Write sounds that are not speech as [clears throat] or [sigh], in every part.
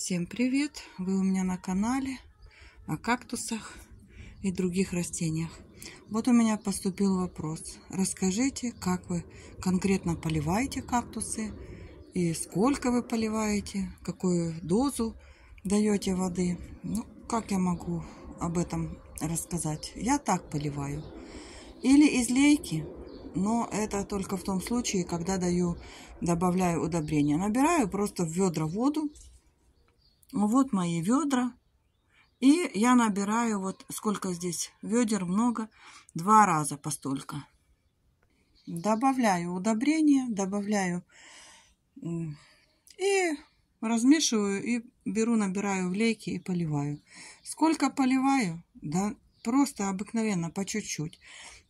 Всем привет! Вы у меня на канале о кактусах и других растениях. Вот у меня поступил вопрос. Расскажите, как вы конкретно поливаете кактусы и сколько вы поливаете, какую дозу даете воды. Ну, как я могу об этом рассказать? Я так поливаю. Или из лейки, но это только в том случае, когда даю, добавляю удобрения. Набираю просто в ведра воду, вот мои ведра. И я набираю вот сколько здесь ведер, много, два раза по столько. Добавляю удобрение, добавляю и размешиваю и беру, набираю в лейки и поливаю. Сколько поливаю? Да, просто обыкновенно, по чуть-чуть.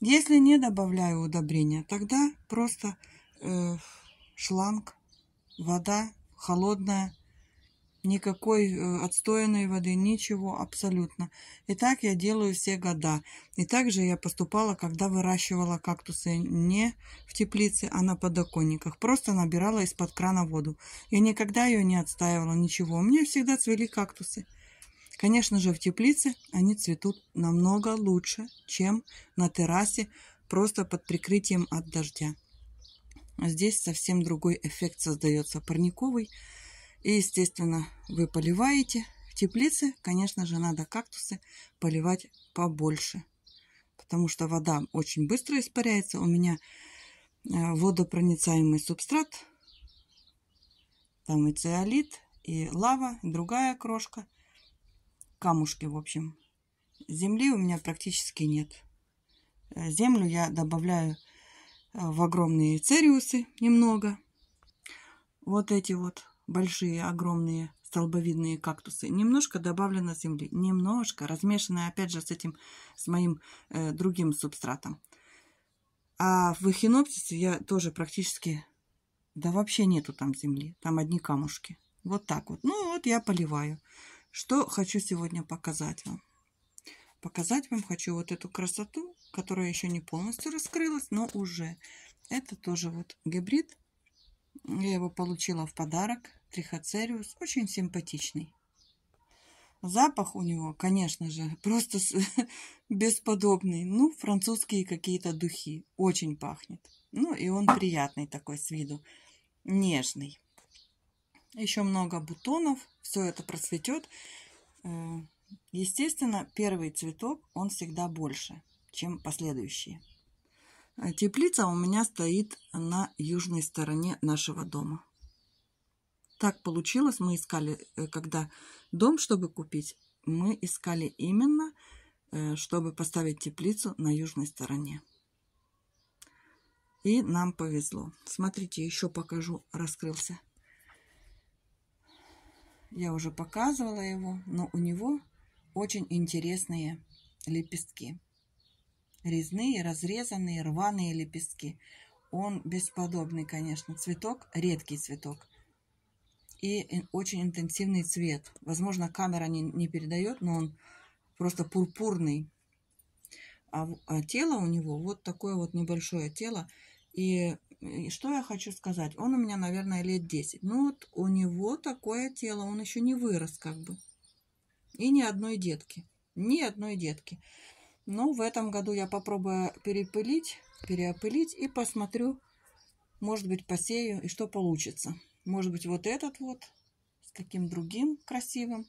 Если не добавляю удобрения, тогда просто э, шланг, вода холодная – Никакой э, отстоянной воды, ничего абсолютно. И так я делаю все года. И также я поступала, когда выращивала кактусы не в теплице, а на подоконниках. Просто набирала из-под крана воду. Я никогда ее не отстаивала, ничего. У меня всегда цвели кактусы. Конечно же, в теплице они цветут намного лучше, чем на террасе, просто под прикрытием от дождя. Здесь совсем другой эффект создается парниковый, и, естественно, вы поливаете. В теплице, конечно же, надо кактусы поливать побольше, потому что вода очень быстро испаряется. У меня э, водопроницаемый субстрат, там и циолит, и лава, и другая крошка, камушки, в общем. Земли у меня практически нет. Э, землю я добавляю э, в огромные цериусы немного. Вот эти вот большие, огромные столбовидные кактусы. Немножко добавлено земли. Немножко, размешанное опять же с этим, с моим э, другим субстратом. А в эхинопсисе я тоже практически... Да вообще нету там земли. Там одни камушки. Вот так вот. Ну вот я поливаю. Что хочу сегодня показать вам? Показать вам хочу вот эту красоту, которая еще не полностью раскрылась, но уже. Это тоже вот гибрид. Я его получила в подарок трихоцериус, очень симпатичный. Запах у него, конечно же, [laughs] просто бесподобный. Ну, французские какие-то духи. Очень пахнет. Ну, и он приятный такой с виду. Нежный. Еще много бутонов. Все это процветет. Э, естественно, первый цветок, он всегда больше, чем последующие. Э, теплица у меня стоит на южной стороне нашего дома. Так получилось, мы искали, э, когда дом, чтобы купить, мы искали именно, э, чтобы поставить теплицу на южной стороне. И нам повезло. Смотрите, еще покажу, раскрылся. Я уже показывала его, но у него очень интересные лепестки. Резные, разрезанные, рваные лепестки. Он бесподобный, конечно, цветок, редкий цветок и очень интенсивный цвет. Возможно, камера не, не передает, но он просто пурпурный. А, а тело у него вот такое вот небольшое тело. И, и что я хочу сказать? Он у меня, наверное, лет 10. Ну вот у него такое тело, он еще не вырос как бы. И ни одной детки. Ни одной детки. Но в этом году я попробую перепылить, переопылить и посмотрю, может быть, посею и что получится. Может быть, вот этот вот с каким другим красивым.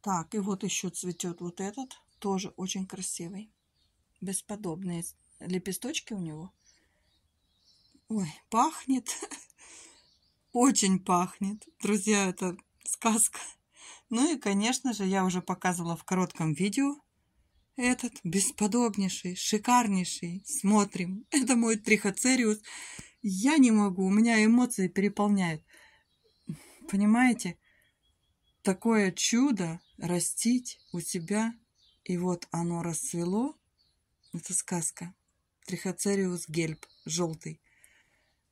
Так, и вот еще цветет вот этот, тоже очень красивый. Бесподобные лепесточки у него. Ой, пахнет. [laughs] Очень пахнет. Друзья, это сказка. Ну и, конечно же, я уже показывала в коротком видео этот бесподобнейший, шикарнейший. Смотрим. [laughs] Это мой трихоцериус я не могу, у меня эмоции переполняют. Понимаете, такое чудо растить у себя, и вот оно расцвело. Это сказка. Трихоцериус гельб, желтый.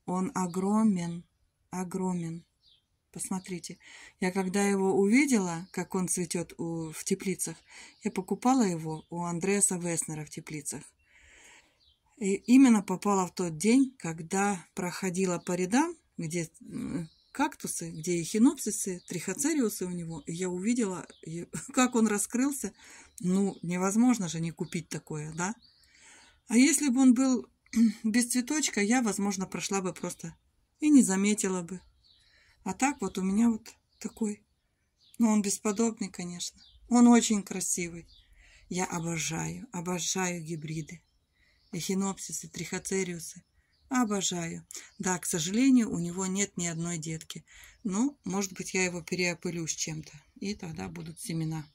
Он огромен, огромен. Посмотрите, я когда его увидела, как он цветет у, в теплицах, я покупала его у Андреаса Веснера в теплицах. И именно попала в тот день, когда проходила по рядам, где кактусы, где эхинопсисы, трихоцериусы у него. И я увидела, [laughs] как он раскрылся. Ну, невозможно же не купить такое, да? А если бы он был [clears throat] без цветочка, я, возможно, прошла бы просто и не заметила бы. А так вот у меня вот такой. Ну, он бесподобный, конечно. Он очень красивый. Я обожаю, обожаю гибриды эхинопсисы, трихоцериусы. Обожаю. Да, к сожалению, у него нет ни одной детки. Но, ну, может быть, я его переопылю с чем-то, и тогда будут семена.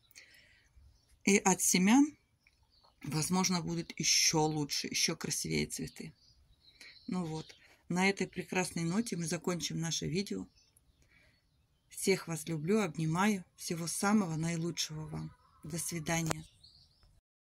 И от семян, возможно, будут еще лучше, еще красивее цветы. Ну вот, на этой прекрасной ноте мы закончим наше видео. Всех вас люблю, обнимаю. Всего самого наилучшего вам. До свидания.